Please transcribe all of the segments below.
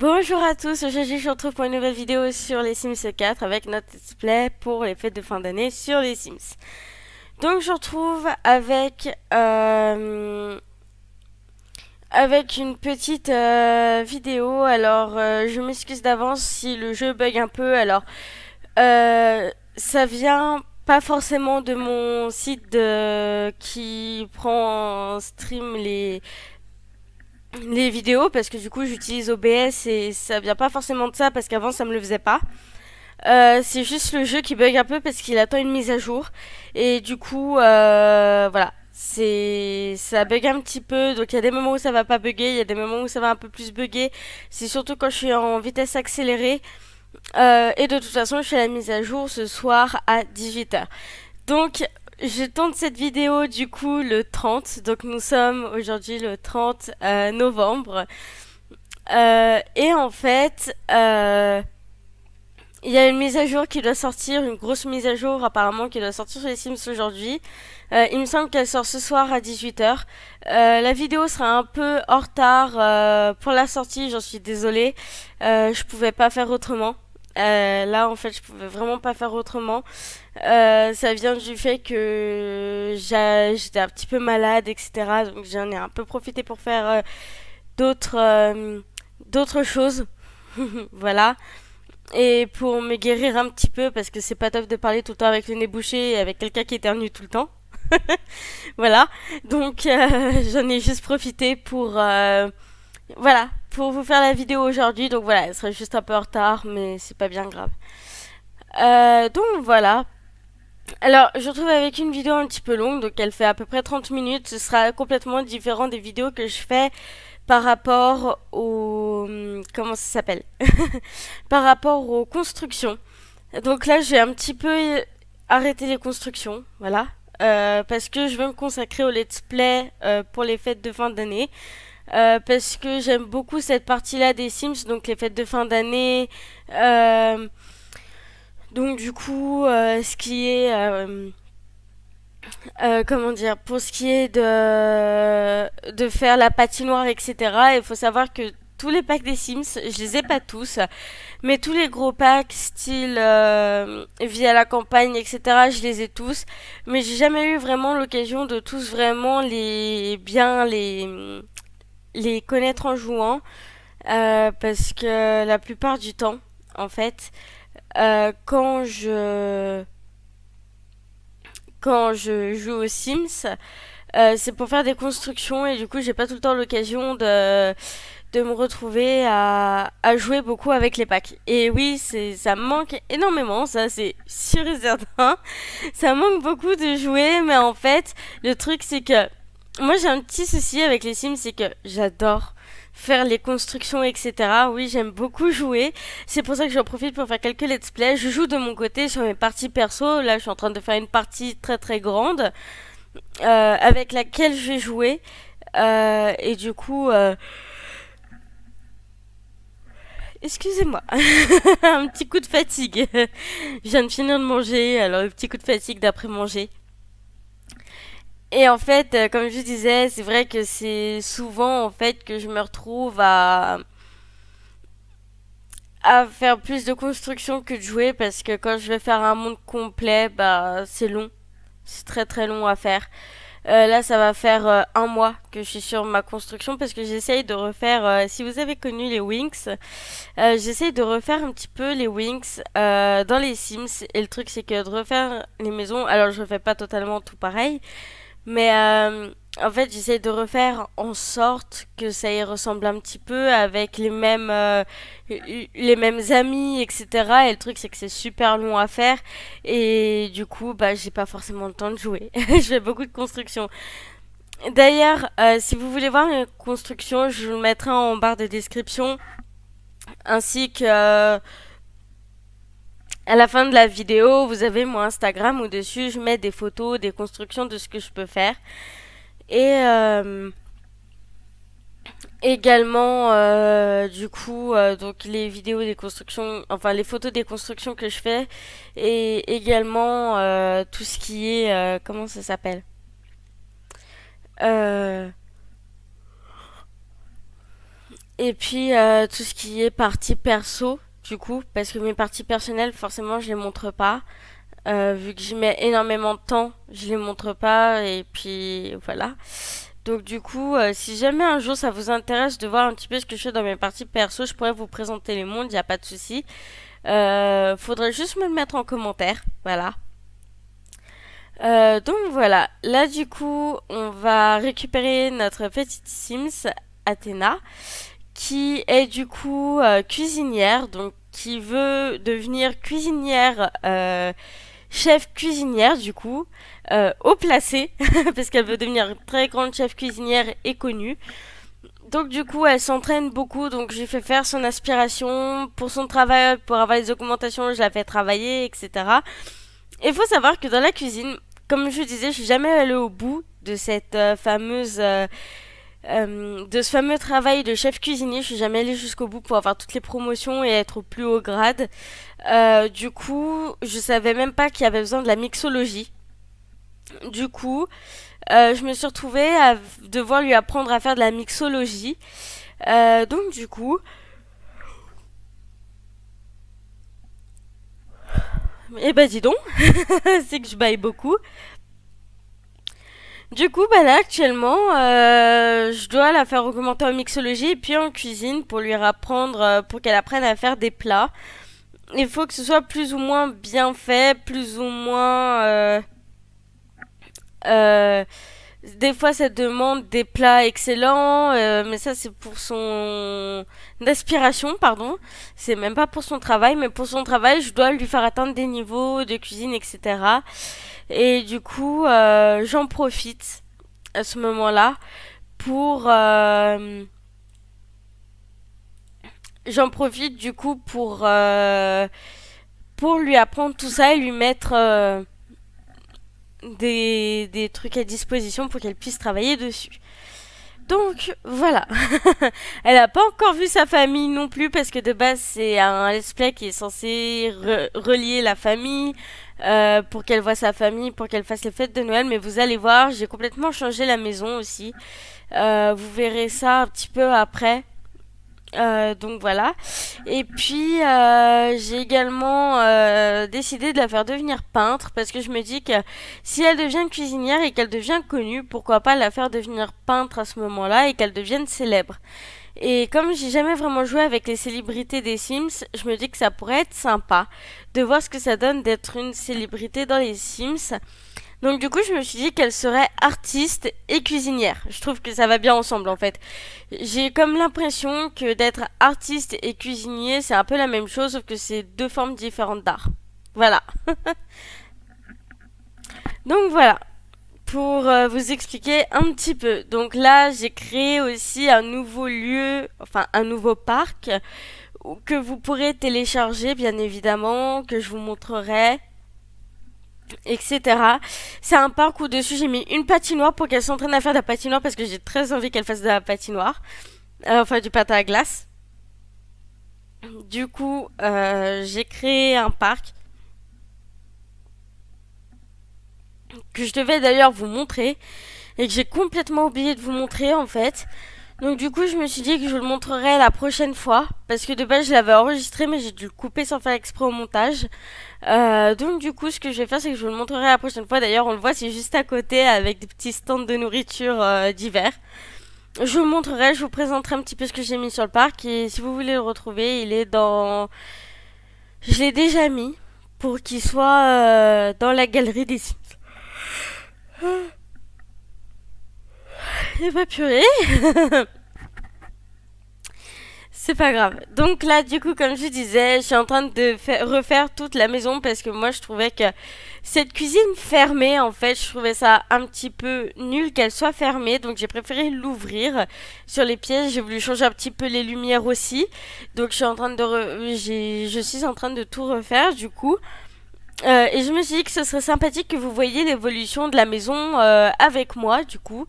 Bonjour à tous, aujourd'hui je vous retrouve pour une nouvelle vidéo sur les Sims 4 avec notre display pour les fêtes de fin d'année sur les Sims. Donc je retrouve avec, euh, avec une petite euh, vidéo, alors euh, je m'excuse d'avance si le jeu bug un peu, alors ça vient pas forcément de mon site qui prend en stream les les vidéos parce que du coup j'utilise OBS et ça vient pas forcément de ça parce qu'avant ça me le faisait pas. Euh, c'est juste le jeu qui bug un peu parce qu'il attend une mise à jour et du coup euh, voilà c'est ça bug un petit peu donc il y a des moments où ça va pas bugger il y a des moments où ça va un peu plus bugger c'est surtout quand je suis en vitesse accélérée euh, et de toute façon je fais la mise à jour ce soir à 18h donc, je tourne cette vidéo du coup le 30, donc nous sommes aujourd'hui le 30 euh, novembre. Euh, et en fait, euh, il y a une mise à jour qui doit sortir, une grosse mise à jour apparemment qui doit sortir sur les Sims aujourd'hui. il me semble qu'elle sort ce soir à 18h. la vidéo sera un peu en retard pour la sortie, j'en suis désolée. je pouvais pas faire autrement. là, en fait, je pouvais vraiment pas faire autrement. Euh, ça vient du fait que j'étais un petit peu malade, etc. Donc j'en ai un peu profité pour faire euh, euh, d'autres choses, voilà. Et pour me guérir un petit peu parce que c'est pas top de parler tout le temps avec le nez bouché et avec quelqu'un qui éternue tout le temps. voilà. Donc j'en ai juste profité pour voilà, pour vous faire la vidéo aujourd'hui. Donc voilà, elle serait juste un peu en retard mais c'est pas bien grave. donc voilà alors, je retrouve avec une vidéo un petit peu longue, donc elle fait à peu près 30 minutes. Ce sera complètement différent des vidéos que je fais par rapport au... Hum, comment ça s'appelle Par rapport aux constructions. Donc là, j'ai un petit peu euh, arrêté les constructions, voilà. Euh, parce que je veux me consacrer au let's play euh, pour les fêtes de fin d'année. parce que j'aime beaucoup cette partie-là des Sims, donc les fêtes de fin d'année... Donc du coup, euh, ce qui est... Euh, euh, comment dire Pour ce qui est de, de faire la patinoire, etc., il faut savoir que tous les packs des Sims, je les ai pas tous, mais tous les gros packs, style vie à la campagne, etc., je les ai tous. Mais j'ai jamais eu vraiment l'occasion de tous vraiment les bien les, les connaître en jouant, parce que la plupart du temps, en fait, euh, quand je quand je joue aux Sims, euh, c'est pour faire des constructions et du coup j'ai pas tout le temps l'occasion de de me retrouver à, à, jouer beaucoup avec les packs. Et oui, c'est ça me manque énormément, ça c'est sûr et certain. Ça me manque beaucoup de jouer, mais en fait, le truc c'est que moi j'ai un petit souci avec les Sims, c'est que j'adore faire les constructions, etc. Oui, j'aime beaucoup jouer. C'est pour ça que j'en profite pour faire quelques let's play. Je joue de mon côté sur mes parties perso. Là, je suis en train de faire une partie très très grande euh, avec laquelle je vais jouer. Euh, et du coup... Euh, excusez-moi, un petit coup de fatigue. je viens de finir de manger, alors le petit coup de fatigue d'après manger. Et en fait, euh, comme je disais, c'est vrai que c'est souvent en fait que je me retrouve à à faire plus de construction que de jouer parce que quand je vais faire un monde complet, bah c'est long, c'est très très long à faire. Euh, là, ça va faire euh, un mois que je suis sur ma construction parce que j'essaye de refaire. si vous avez connu les Wings, j'essaye de refaire un petit peu les Wings dans les Sims. Et le truc, c'est que de refaire les maisons. Alors, je ne fais pas totalement tout pareil, mais euh, en fait, j'essaie de refaire en sorte que ça y ressemble un petit peu avec les mêmes, euh, les mêmes amis, etc. Et le truc, c'est que c'est super long à faire. Et du coup, bah, j'ai pas forcément le temps de jouer. je fais beaucoup de construction. D'ailleurs, euh, si vous voulez voir une constructions, je vous mettrai en barre de description. Ainsi que à la fin de la vidéo, vous avez mon Instagram où dessus je mets des photos, des constructions de ce que je peux faire. Et euh, également, euh, du coup, euh, donc les vidéos des constructions, enfin les photos des constructions que je fais. Et également tout ce qui est, comment ça s'appelle et puis tout ce qui est partie perso du coup, parce que mes parties personnelles, forcément, je les montre pas. Euh, vu que j'y mets énormément de temps, je les montre pas et puis voilà. Donc du coup, euh, si jamais un jour ça vous intéresse de voir un petit peu ce que je fais dans mes parties perso, je pourrais vous présenter les mondes, il n'y a pas de souci. Euh, faudrait juste me le mettre en commentaire, voilà. donc voilà, là du coup, on va récupérer notre petite Sims, Athéna, qui est du coup euh, cuisinière, donc qui veut devenir cuisinière, euh, chef cuisinière du coup, euh, au placé, parce qu'elle veut devenir très grande chef cuisinière et connue. Donc du coup, elle s'entraîne beaucoup, donc j'ai fait faire son aspiration pour son travail, pour avoir les augmentations, je la fais travailler, etc. Il faut savoir que dans la cuisine, comme je disais, je suis jamais allée au bout de cette fameuse euh, de ce fameux travail de chef cuisinier. Je suis jamais allée jusqu'au bout pour avoir toutes les promotions et être au plus haut grade. Euh, du coup, je savais même pas qu'il y avait besoin de la mixologie. Du coup, euh, je me suis retrouvée à devoir lui apprendre à faire de la mixologie. donc du coup, Eh ben dis donc, c'est que je baille beaucoup. Du coup, bah là, actuellement, euh, je dois la faire augmenter en mixologie et puis en cuisine pour lui apprendre, euh, pour qu'elle apprenne à faire des plats. Il faut que ce soit plus ou moins bien fait, plus ou moins. Euh, euh, des fois, ça demande des plats excellents, euh, mais ça, c'est pour son aspiration, pardon. C'est même pas pour son travail, mais pour son travail, je dois lui faire atteindre des niveaux de cuisine, etc. Et du coup, euh, j'en profite à ce moment-là pour... Euh, j'en profite du coup pour... Euh, pour lui apprendre tout ça et lui mettre des trucs à disposition pour qu'elle puisse travailler dessus. Donc voilà, elle n'a pas encore vu sa famille non plus parce que de base c'est un let's play qui est censé relier la famille euh, pour qu'elle voit sa famille, pour qu'elle fasse les fêtes de Noël. Mais vous allez voir, j'ai complètement changé la maison aussi. Euh, vous verrez ça un petit peu après. Euh, donc voilà. Et puis euh, j'ai également euh, décidé de la faire devenir peintre parce que je me dis que si elle devient cuisinière et qu'elle devient connue, pourquoi pas la faire devenir peintre à ce moment-là et qu'elle devienne célèbre. Et comme j'ai jamais vraiment joué avec les célébrités des Sims, je me dis que ça pourrait être sympa de voir ce que ça donne d'être une célébrité dans les Sims. Donc du coup, je me suis dit qu'elle serait artiste et cuisinière. Je trouve que ça va bien ensemble en fait. J'ai comme l'impression que d'être artiste et cuisinier, c'est un peu la même chose, sauf que c'est deux formes différentes d'art. Voilà. Donc voilà. Pour euh, vous expliquer un petit peu. Donc là, j'ai créé aussi un nouveau lieu, enfin un nouveau parc que vous pourrez télécharger bien évidemment, que je vous montrerai etc. C'est un parc où dessus j'ai mis une patinoire pour qu'elle s'entraîne à faire de la patinoire parce que j'ai très envie qu'elle fasse de la patinoire. Euh, enfin, du patin à glace. Du coup, euh, j'ai créé un parc que je devais d'ailleurs vous montrer et que j'ai complètement oublié de vous montrer en fait. Donc du coup, je me suis dit que je vous le montrerai la prochaine fois parce que de base, je l'avais enregistré mais j'ai dû le couper sans faire exprès au montage. Euh, donc du coup, ce que je vais faire, c'est que je vous le montrerai la prochaine fois. D'ailleurs, on le voit, c'est juste à côté avec des petits stands de nourriture euh, d'hiver. Je vous montrerai, je vous présenterai un petit peu ce que j'ai mis sur le parc. Et si vous voulez le retrouver, il est dans... Je l'ai déjà mis pour qu'il soit euh, dans la galerie des Sims. Il va C'est pas grave. Donc là, du coup, comme je disais, je suis en train de refaire toute la maison parce que moi, je trouvais que cette cuisine fermée, en fait, je trouvais ça un petit peu nul qu'elle soit fermée. Donc j'ai préféré l'ouvrir sur les pièces. J'ai voulu changer un petit peu les lumières aussi. Donc je suis en train de, je suis en train de tout refaire, du coup. Euh, et je me suis dit que ce serait sympathique que vous voyiez l'évolution de la maison euh, avec moi, du coup.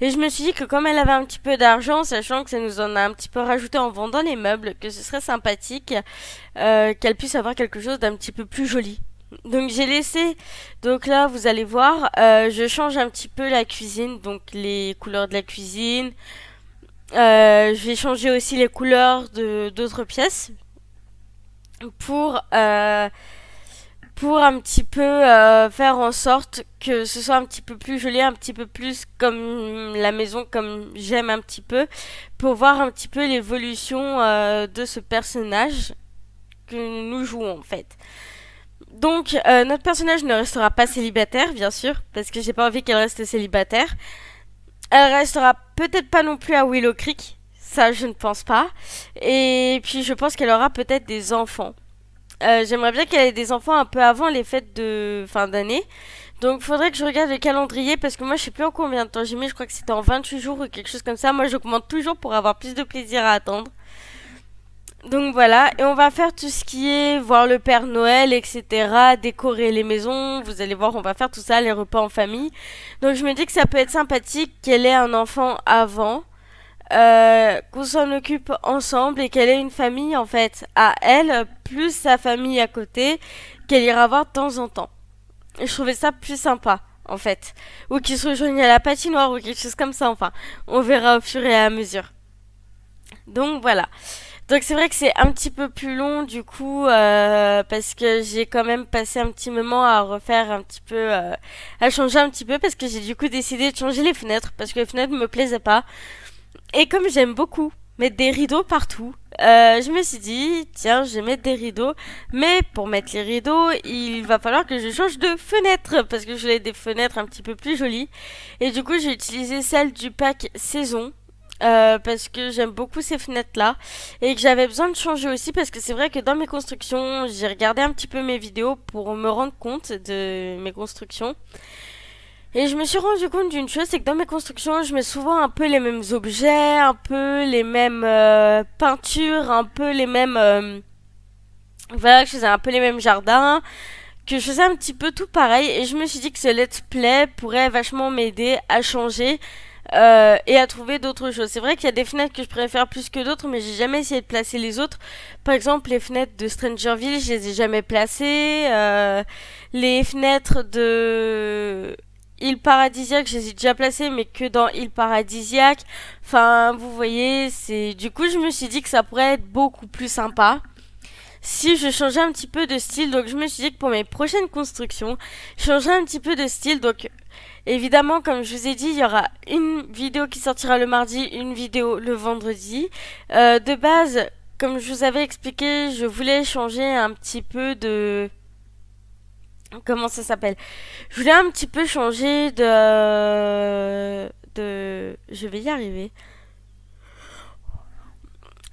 Et je me suis dit que comme elle avait un petit peu d'argent, sachant que ça nous en a un petit peu rajouté en vendant les meubles, que ce serait sympathique euh, qu'elle puisse avoir quelque chose d'un petit peu plus joli. Donc j'ai laissé, donc là vous allez voir, euh, je change un petit peu la cuisine, donc les couleurs de la cuisine. Euh, je vais changer aussi les couleurs de d'autres pièces pour... Euh, pour un petit peu euh, faire en sorte que ce soit un petit peu plus joli, un petit peu plus comme la maison, comme j'aime un petit peu, pour voir un petit peu l'évolution euh, de ce personnage que nous jouons en fait. Donc euh, notre personnage ne restera pas célibataire, bien sûr, parce que j'ai pas envie qu'elle reste célibataire. Elle restera peut-être pas non plus à Willow Creek, ça je ne pense pas. Et puis je pense qu'elle aura peut-être des enfants. Euh, j'aimerais bien qu'elle ait des enfants un peu avant les fêtes de fin d'année. Donc faudrait que je regarde le calendrier parce que moi je sais plus en combien de temps j'ai mis, je crois que c'était en 28 jours ou quelque chose comme ça. Moi j'augmente toujours pour avoir plus de plaisir à attendre. Donc voilà, et on va faire tout ce qui est voir le Père Noël, etc., décorer les maisons, vous allez voir, on va faire tout ça, les repas en famille. Donc je me dis que ça peut être sympathique qu'elle ait un enfant avant. Euh, qu'on s'en occupe ensemble et qu'elle ait une famille en fait à elle, plus sa famille à côté, qu'elle ira voir de temps en temps. je trouvais ça plus sympa en fait. Ou qu'ils se rejoignent à la patinoire ou quelque chose comme ça, enfin. On verra au fur et à mesure. Donc voilà. Donc c'est vrai que c'est un petit peu plus long du coup euh, parce que j'ai quand même passé un petit moment à refaire un petit peu, euh, à changer un petit peu parce que j'ai du coup décidé de changer les fenêtres parce que les fenêtres me plaisaient pas. Et comme j'aime beaucoup mettre des rideaux partout, euh, je me suis dit, tiens, je vais mettre des rideaux. Mais pour mettre les rideaux, il va falloir que je change de fenêtre. Parce que je voulais des fenêtres un petit peu plus jolies. Et du coup, j'ai utilisé celle du pack saison. Euh, parce que j'aime beaucoup ces fenêtres là et que j'avais besoin de changer aussi parce que c'est vrai que dans mes constructions j'ai regardé un petit peu mes vidéos pour me rendre compte de mes constructions et je me suis rendu compte d'une chose, c'est que dans mes constructions, je mets souvent un peu les mêmes objets, un peu les mêmes euh, peintures, un peu les mêmes... Euh, voilà, je faisais un peu les mêmes jardins, que je faisais un petit peu tout pareil. Et je me suis dit que ce let's play pourrait vachement m'aider à changer euh, et à trouver d'autres choses. C'est vrai qu'il y a des fenêtres que je préfère plus que d'autres, mais j'ai jamais essayé de placer les autres. Par exemple, les fenêtres de Strangerville, je les ai jamais placées. Euh, les fenêtres de Île paradisiaque, je les déjà placé, mais que dans il paradisiaque. Enfin, vous voyez, c'est du coup, je me suis dit que ça pourrait être beaucoup plus sympa si je changeais un petit peu de style. Donc je me suis dit que pour mes prochaines constructions, je changerais un petit peu de style. Donc évidemment, comme je vous ai dit, il y aura une vidéo qui sortira le mardi, une vidéo le vendredi. Euh, de base, comme je vous avais expliqué, je voulais changer un petit peu de Comment ça s'appelle Je voulais un petit peu changer de... de... Je vais y arriver.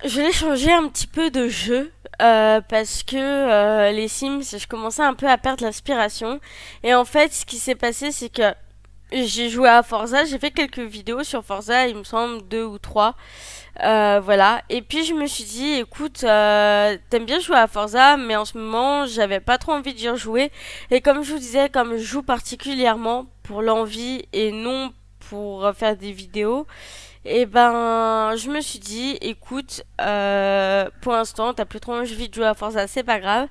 Je voulais changer un petit peu de jeu euh, parce que euh, les Sims, je commençais un peu à perdre l'inspiration. Et en fait, ce qui s'est passé, c'est que j'ai joué à Forza, j'ai fait quelques vidéos sur Forza, il me semble deux ou trois. Euh, voilà. Et puis je me suis dit, écoute, euh, t'aimes bien jouer à Forza, mais en ce moment, j'avais pas trop envie d'y rejouer. Et comme je vous disais, comme je joue particulièrement pour l'envie et non pour faire des vidéos, et eh ben, je me suis dit, écoute, euh, pour l'instant, t'as plus trop envie de jouer à Forza, c'est pas grave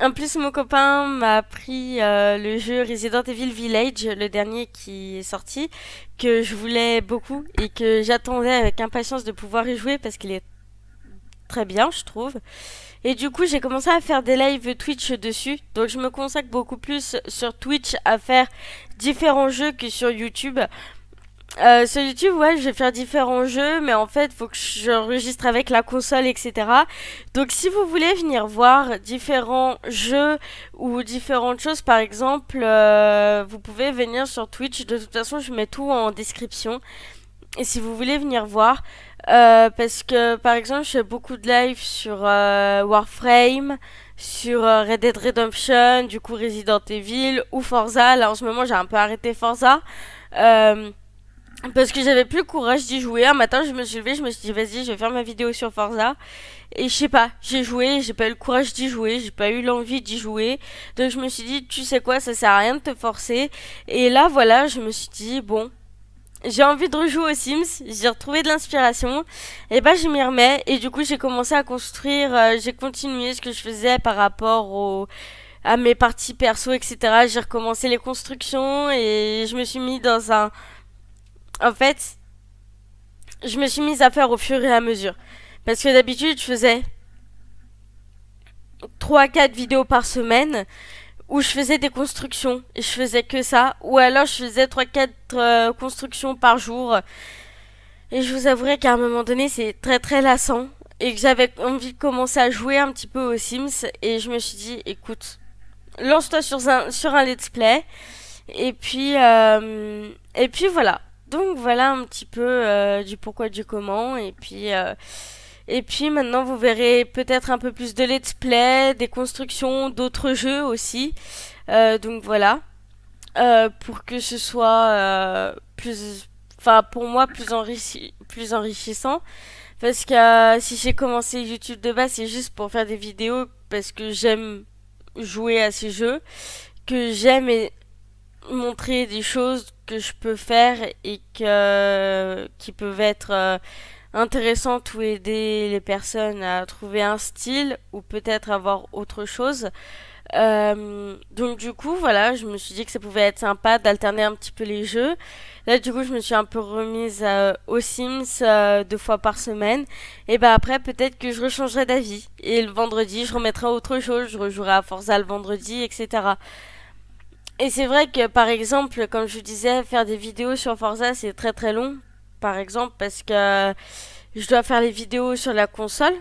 en plus, mon copain m'a pris euh, le jeu Resident Evil Village, le dernier qui est sorti, que je voulais beaucoup et que j'attendais avec impatience de pouvoir y jouer parce qu'il est très bien, je trouve. Et du coup, j'ai commencé à faire des lives Twitch dessus. Donc, je me consacre beaucoup plus sur Twitch à faire différents jeux que sur YouTube. Euh, sur YouTube, ouais, je vais faire différents jeux, mais en fait, faut que j'enregistre avec la console, etc. Donc, si vous voulez venir voir différents jeux ou différentes choses, par exemple, euh, vous pouvez venir sur Twitch. De toute façon, je mets tout en description. Et si vous voulez venir voir, euh, parce que par exemple, je fais beaucoup de live sur euh, Warframe, sur Red Dead Redemption, du coup Resident Evil ou Forza. Là, en ce moment, j'ai un peu arrêté Forza. Euh, parce que j'avais plus le courage d'y jouer. Un matin, je me suis levée, je me suis dit, vas-y, je vais faire ma vidéo sur Forza. Et je sais pas, j'ai joué, j'ai pas eu le courage d'y jouer, j'ai pas eu l'envie d'y jouer. Donc je me suis dit, tu sais quoi, ça sert à rien de te forcer. Et là, voilà, je me suis dit, bon, j'ai envie de rejouer aux Sims, j'ai retrouvé de l'inspiration, et bah je m'y remets, et du coup j'ai commencé à construire, euh, j'ai continué ce que je faisais par rapport au, à mes parties perso, etc. J'ai recommencé les constructions, et je me suis mis dans un en fait, je me suis mise à faire au fur et à mesure. Parce que d'habitude, je faisais 3-4 vidéos par semaine où je faisais des constructions. et Je faisais que ça. Ou alors, je faisais 3-4 euh, constructions par jour. Et je vous avouerai qu'à un moment donné, c'est très très lassant. Et que j'avais envie de commencer à jouer un petit peu aux Sims. Et je me suis dit, écoute, lance-toi sur un, sur un let's play. Et puis, euh, et puis voilà. Donc voilà un petit peu euh, du pourquoi, du comment. Et puis, euh, et puis maintenant, vous verrez peut-être un peu plus de let's play, des constructions, d'autres jeux aussi. Euh, donc voilà. pour que ce soit plus. Enfin, pour moi, plus, plus enrichissant. Parce que si j'ai commencé YouTube de base, c'est juste pour faire des vidéos parce que j'aime jouer à ces jeux, que j'aime montrer des choses que je peux faire et que, qui peuvent être euh, intéressantes ou aider les personnes à trouver un style ou peut-être avoir autre chose. Euh, donc du coup, voilà, je me suis dit que ça pouvait être sympa d'alterner un petit peu les jeux. Là, du coup, je me suis un peu remise euh, aux Sims deux fois par semaine. Et ben après, peut-être que je rechangerai d'avis. Et le vendredi, je remettrai autre chose. Je rejouerai à Forza le vendredi, etc. Et c'est vrai que par exemple, comme je disais, faire des vidéos sur Forza c'est très très long. Par exemple, parce que je dois faire les vidéos sur la console,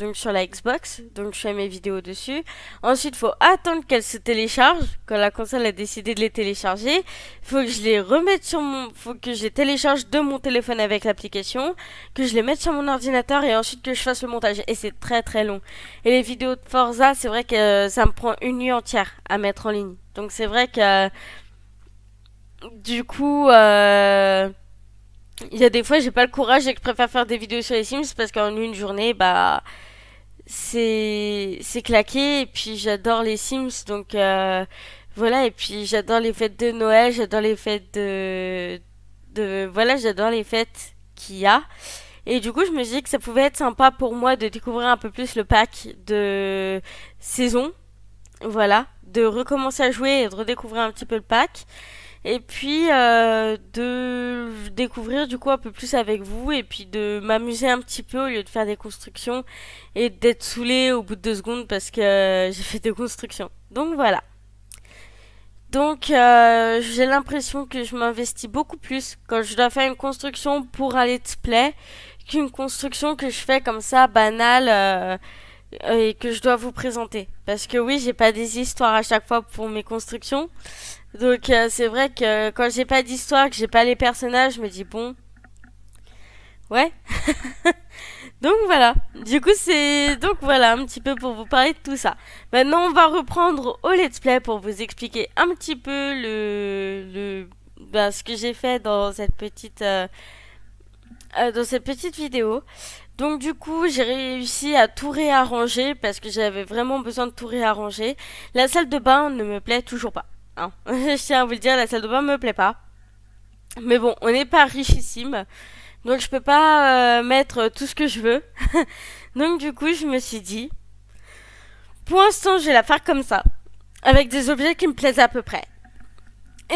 donc sur la Xbox, donc je fais mes vidéos dessus. Ensuite, il faut attendre qu'elles se téléchargent, quand la console a décidé de les télécharger. Faut que je les remette sur mon, faut que je les télécharge de mon téléphone avec l'application, que je les mette sur mon ordinateur et ensuite que je fasse le montage. Et c'est très très long. Et les vidéos de Forza, c'est vrai que ça me prend une nuit entière à mettre en ligne. Donc c'est vrai que du coup, euh, il y a des fois j'ai pas le courage et que je préfère faire des vidéos sur les Sims parce qu'en une journée, bah c'est claqué et puis j'adore les Sims donc euh, voilà et puis j'adore les fêtes de Noël, j'adore les fêtes de de voilà, j'adore les fêtes qu'il y a. Et du coup, je me dis que ça pouvait être sympa pour moi de découvrir un peu plus le pack de saison. Voilà de recommencer à jouer et de redécouvrir un petit peu le pack. Et puis euh, de découvrir du coup un peu plus avec vous et puis de m'amuser un petit peu au lieu de faire des constructions et d'être saoulé au bout de deux secondes parce que euh, j'ai fait des constructions. Donc voilà. Donc euh, j'ai l'impression que je m'investis beaucoup plus quand je dois faire une construction pour aller let's play qu'une construction que je fais comme ça banale. Euh, et que je dois vous présenter. Parce que oui, j'ai pas des histoires à chaque fois pour mes constructions. Donc euh, c'est vrai que quand j'ai pas d'histoire, que j'ai pas les personnages, je me dis bon. Ouais. donc voilà. Du coup, c'est donc voilà un petit peu pour vous parler de tout ça. Maintenant, on va reprendre au let's play pour vous expliquer un petit peu le, le ben, ce que j'ai fait dans cette petite euh, euh dans cette petite vidéo. Donc du coup, j'ai réussi à tout réarranger parce que j'avais vraiment besoin de tout réarranger. La salle de bain ne me plaît toujours pas. Hein. Je tiens à vous le dire, la salle de bain me plaît pas. Mais bon, on n'est pas richissime. Donc je peux pas euh, mettre tout ce que je veux. donc du coup, je me suis dit, pour l'instant, je vais la faire comme ça, avec des objets qui me plaisent à peu près.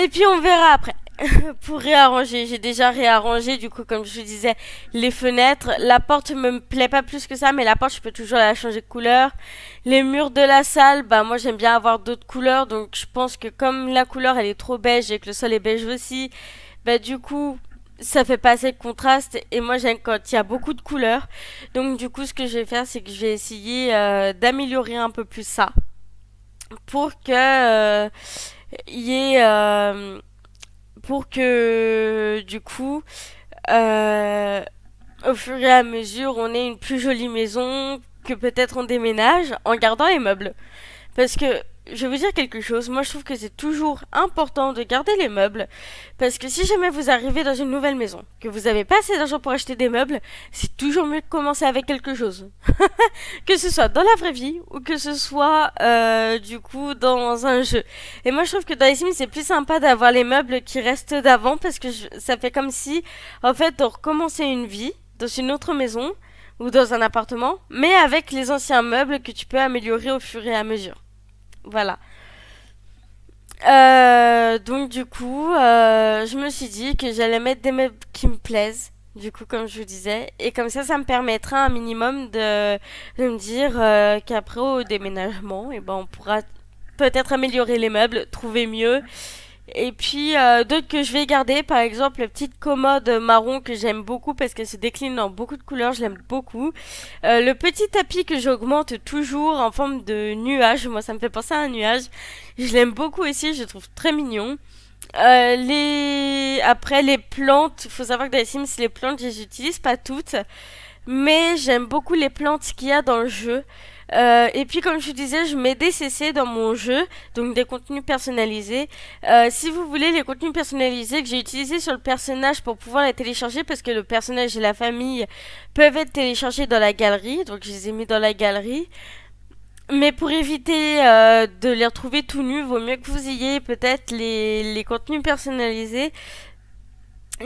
Et puis on verra après. pour réarranger, j'ai déjà réarrangé du coup comme je disais les fenêtres, la porte me plaît pas plus que ça mais la porte je peux toujours la changer de couleur. Les murs de la salle, bah moi j'aime bien avoir d'autres couleurs donc je pense que comme la couleur elle est trop beige et que le sol est beige aussi, bah du coup ça fait pas assez de contraste et moi j'aime quand il y a beaucoup de couleurs. Donc du coup ce que je vais faire c'est que je vais essayer euh, d'améliorer un peu plus ça pour que euh, il y ait euh, pour que du coup euh, au fur et à mesure on ait une plus jolie maison que peut-être on déménage en gardant les meubles parce que je vais vous dire quelque chose, moi je trouve que c'est toujours important de garder les meubles, parce que si jamais vous arrivez dans une nouvelle maison, que vous n'avez pas assez d'argent pour acheter des meubles, c'est toujours mieux de commencer avec quelque chose. que ce soit dans la vraie vie, ou que ce soit euh, du coup dans un jeu. Et moi je trouve que dans les Sims c'est plus sympa d'avoir les meubles qui restent d'avant, parce que ça fait comme si, en fait, de recommencer une vie dans une autre maison, ou dans un appartement, mais avec les anciens meubles que tu peux améliorer au fur et à mesure. Voilà. Euh, donc du coup, euh, je me suis dit que j'allais mettre des meubles qui me plaisent, du coup comme je vous disais, et comme ça, ça me permettra un minimum de, me dire euh, qu'après au déménagement, et eh ben, on pourra peut-être améliorer les meubles, trouver mieux, et puis euh, d'autres que je vais garder, par exemple la petite commode marron que j'aime beaucoup parce qu'elle se décline dans beaucoup de couleurs, je l'aime beaucoup. Euh, le petit tapis que j'augmente toujours en forme de nuage, moi ça me fait penser à un nuage. Je l'aime beaucoup aussi, je le trouve très mignon. Euh, les... Après les plantes, faut savoir que dans les Sims les plantes je les pas toutes, mais j'aime beaucoup les plantes qu'il y a dans le jeu. Euh, et puis comme je disais, je mets des CC dans mon jeu, donc des contenus personnalisés. Euh, si vous voulez les contenus personnalisés que j'ai utilisés sur le personnage pour pouvoir les télécharger, parce que le personnage et la famille peuvent être téléchargés dans la galerie, donc je les ai mis dans la galerie. Mais pour éviter euh, de les retrouver tout nus, vaut mieux que vous ayez peut-être les, les, contenus personnalisés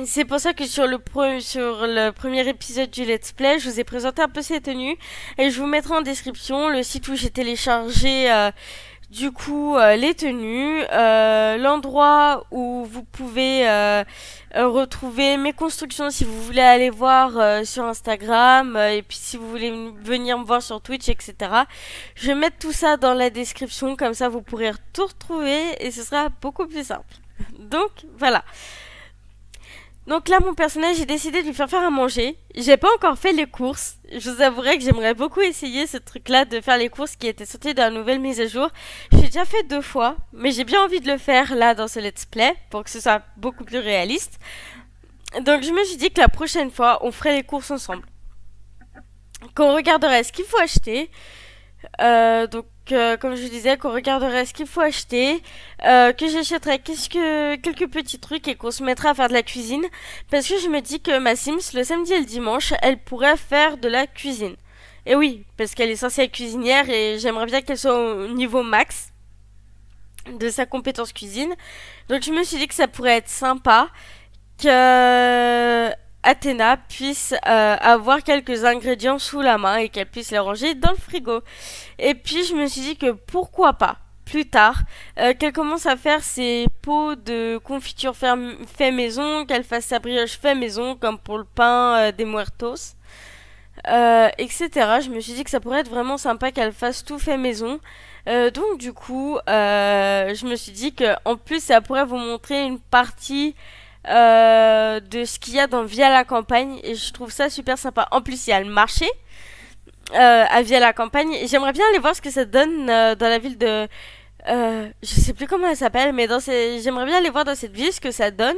c'est pour ça que sur le, sur le premier épisode du Let's Play, je vous ai présenté un peu ces tenues et je vous mettrai en description le site où j'ai téléchargé euh, du coup euh, les tenues, euh, l'endroit où vous pouvez retrouver mes constructions si vous voulez aller voir sur Instagram et puis si vous voulez venir me voir sur Twitch, etc. Je vais mettre tout ça dans la description comme ça vous pourrez tout retrouver et ce sera beaucoup plus simple. Donc voilà. Donc là, mon personnage, j'ai décidé de lui faire faire à manger. J'ai pas encore fait les courses. Je vous avouerai que j'aimerais beaucoup essayer ce truc-là de faire les courses qui étaient sorties dans la nouvelle mise à jour. J'ai déjà fait deux fois, mais j'ai bien envie de le faire là dans ce let's play pour que ce soit beaucoup plus réaliste. Donc je me suis dit que la prochaine fois, on ferait les courses ensemble. Qu'on regarderait ce qu'il faut acheter. Euh, donc comme je disais, qu'on regarderait ce qu'il faut acheter, euh, que j'achèterai que, quelques petits trucs et qu'on se mettra à faire de la cuisine. Parce que je me dis que ma Sims, le samedi et le dimanche, elle pourrait faire de la cuisine. Et oui, parce qu'elle est censée être cuisinière et j'aimerais bien qu'elle soit au niveau max de sa compétence cuisine. Donc je me suis dit que ça pourrait être sympa, que Athéna puisse euh, avoir quelques ingrédients sous la main et qu'elle puisse les ranger dans le frigo. Et puis je me suis dit que pourquoi pas plus tard, euh, qu'elle commence à faire ses pots de confiture fait, maison, qu'elle fasse sa brioche fait maison, comme pour le pain euh, des muertos, etc. Je me suis dit que ça pourrait être vraiment sympa qu'elle fasse tout fait maison. donc du coup, je me suis dit qu'en plus ça pourrait vous montrer une partie euh, de ce qu'il y a dans Via la campagne et je trouve ça super sympa. En plus, il y a le marché euh, à Via la campagne j'aimerais bien aller voir ce que ça donne euh, dans la ville de euh, je sais plus comment elle s'appelle, mais dans j'aimerais bien aller voir dans cette ville ce que ça donne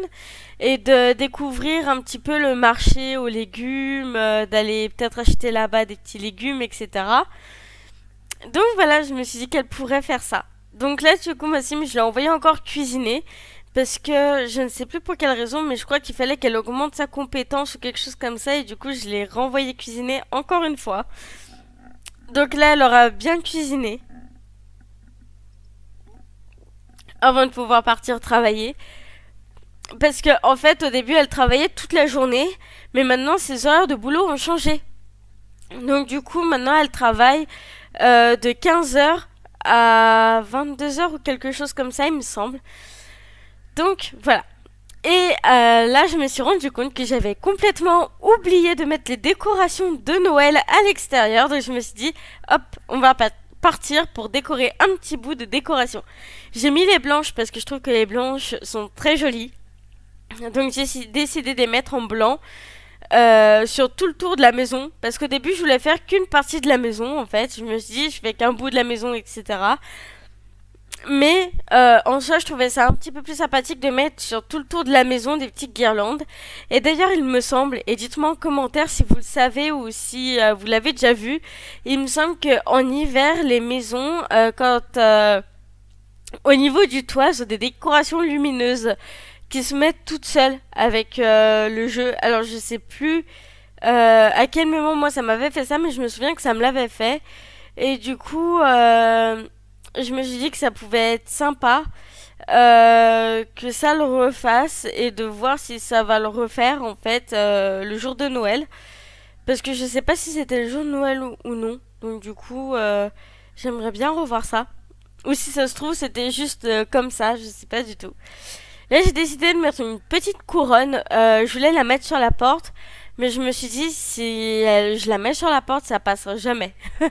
et de découvrir un petit peu le marché aux légumes, d'aller peut-être acheter là-bas des petits légumes, etc. Donc voilà, je me suis dit qu'elle pourrait faire ça. Donc là, du coup, sim, je l'ai envoyé encore cuisiner parce que je ne sais plus pour quelle raison, mais je crois qu'il fallait qu'elle augmente sa compétence ou quelque chose comme ça, et du coup je l'ai renvoyée cuisiner encore une fois. Donc là, elle aura bien cuisiné avant de pouvoir partir travailler. Parce que en fait, au début, elle travaillait toute la journée, mais maintenant ses horaires de boulot ont changé. Donc du coup, maintenant, elle travaille euh, de 15h à 22h ou quelque chose comme ça, il me semble. Donc voilà. Et euh, là, je me suis rendu compte que j'avais complètement oublié de mettre les décorations de Noël à l'extérieur. Donc je me suis dit, hop, on va partir pour décorer un petit bout de décoration. J'ai mis les blanches parce que je trouve que les blanches sont très jolies. Donc j'ai décidé de les mettre en blanc euh, sur tout le tour de la maison. Parce qu'au début, je voulais faire qu'une partie de la maison en fait. Je me suis dit, je fais qu'un bout de la maison, etc mais euh, en soi, je trouvais ça un petit peu plus sympathique de mettre sur tout le tour de la maison des petites guirlandes. Et d'ailleurs, il me semble, et dites-moi en commentaire si vous le savez ou si euh, vous l'avez déjà vu, il me semble qu'en hiver, les maisons, euh, quand au niveau du toit, sont des décorations lumineuses qui se mettent toutes seules avec le jeu. Alors, je sais plus à quel moment moi ça m'avait fait ça, mais je me souviens que ça me l'avait fait. Et du coup... Euh je me suis dit que ça pouvait être sympa euh, que ça le refasse et de voir si ça va le refaire en fait euh, le jour de Noël. Parce que je sais pas si c'était le jour de Noël ou, non. Donc du coup, euh, j'aimerais bien revoir ça. Ou si ça se trouve, c'était juste comme ça, je sais pas du tout. Là, j'ai décidé de mettre une petite couronne. je voulais la mettre sur la porte. Mais je me suis dit, si je la mets sur la porte, ça passera jamais.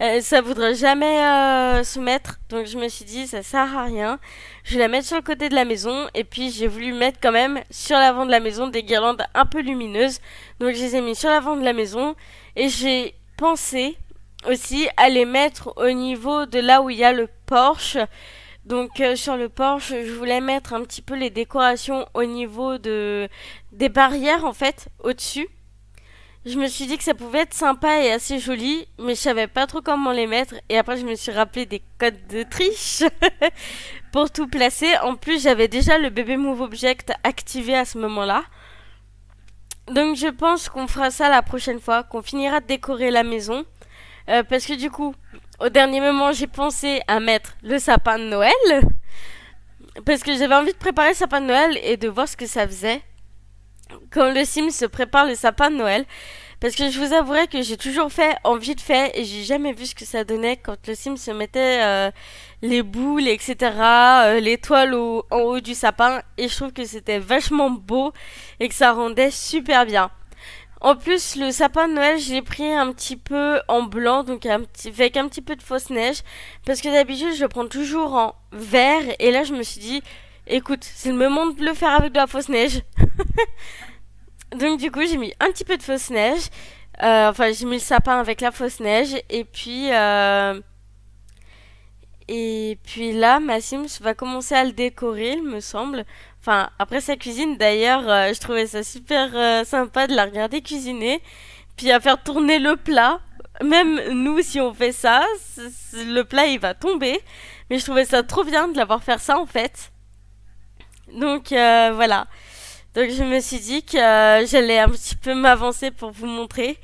Euh, ça voudra jamais euh, se mettre. Donc je me suis dit, ça sert à rien. Je vais la mettre sur le côté de la maison. Et puis j'ai voulu mettre quand même sur l'avant de la maison des guirlandes un peu lumineuses. Donc je les ai mis sur l'avant de la maison. Et j'ai pensé aussi à les mettre au niveau de là où il y a le porche. Donc euh, sur le porche, je voulais mettre un petit peu les décorations au niveau de des barrières en fait au-dessus. Je me suis dit que ça pouvait être sympa et assez joli, mais je savais pas trop comment les mettre. Et après, je me suis rappelé des codes de triche pour tout placer. En plus, j'avais déjà le bébé Move Object activé à ce moment-là. Donc, je pense qu'on fera ça la prochaine fois, qu'on finira de décorer la maison. Euh, parce que du coup, au dernier moment, j'ai pensé à mettre le sapin de Noël. Parce que j'avais envie de préparer le sapin de Noël et de voir ce que ça faisait quand le sim se prépare le sapin de Noël. Parce que je vous avouerai que j'ai toujours fait en de fait et j'ai jamais vu ce que ça donnait quand le Sim se mettait euh, les boules, etc., euh, l'étoile en haut du sapin. Et je trouve que c'était vachement beau et que ça rendait super bien. En plus, le sapin de Noël, je l'ai pris un petit peu en blanc, donc avec un petit peu de fausse neige. Parce que d'habitude, je le prends toujours en vert. Et là, je me suis dit, Écoute, c'est le moment de le faire avec de la fausse neige. Donc du coup, j'ai mis un petit peu de fausse neige. Euh, enfin, j'ai mis le sapin avec la fausse neige. Et puis... Euh, et puis là, ma va commencer à le décorer, il me semble. Enfin, après sa cuisine, d'ailleurs, euh, je trouvais ça super sympa de la regarder cuisiner, puis à faire tourner le plat. Même nous, si on fait ça, le plat, il va tomber. Mais je trouvais ça trop bien de l'avoir faire ça, en fait. Donc euh, voilà. Donc je me suis dit que euh, j'allais un petit peu m'avancer pour vous montrer.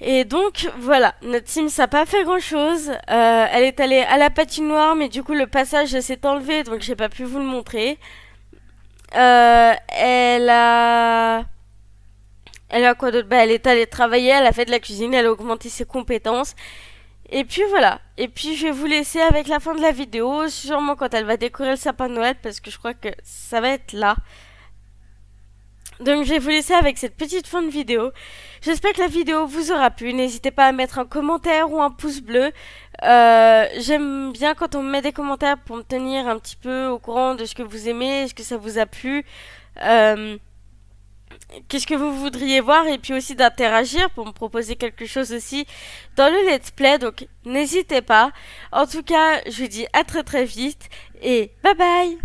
Et donc voilà, notre team ça n'a pas fait grand chose. Euh, elle est allée à la patinoire, mais du coup le passage s'est enlevé, donc j'ai pas pu vous le montrer. elle a, elle a quoi d'autre bah, Elle est allée travailler, elle a fait de la cuisine, elle a augmenté ses compétences. Et puis voilà. Et puis je vais vous laisser avec la fin de la vidéo, sûrement quand elle va décorer le sapin de Noël, parce que je crois que ça va être là. Donc je vais vous laisser avec cette petite fin de vidéo. J'espère que la vidéo vous aura plu. N'hésitez pas à mettre un commentaire ou un pouce bleu. Euh, j'aime bien quand on me met des commentaires pour me tenir un petit peu au courant de ce que vous aimez, ce que ça vous a plu. Euh, qu'est-ce que vous voudriez voir et puis aussi d'interagir pour me proposer quelque chose aussi dans le let's play. Donc n'hésitez pas. En tout cas, je vous dis à très très vite et bye bye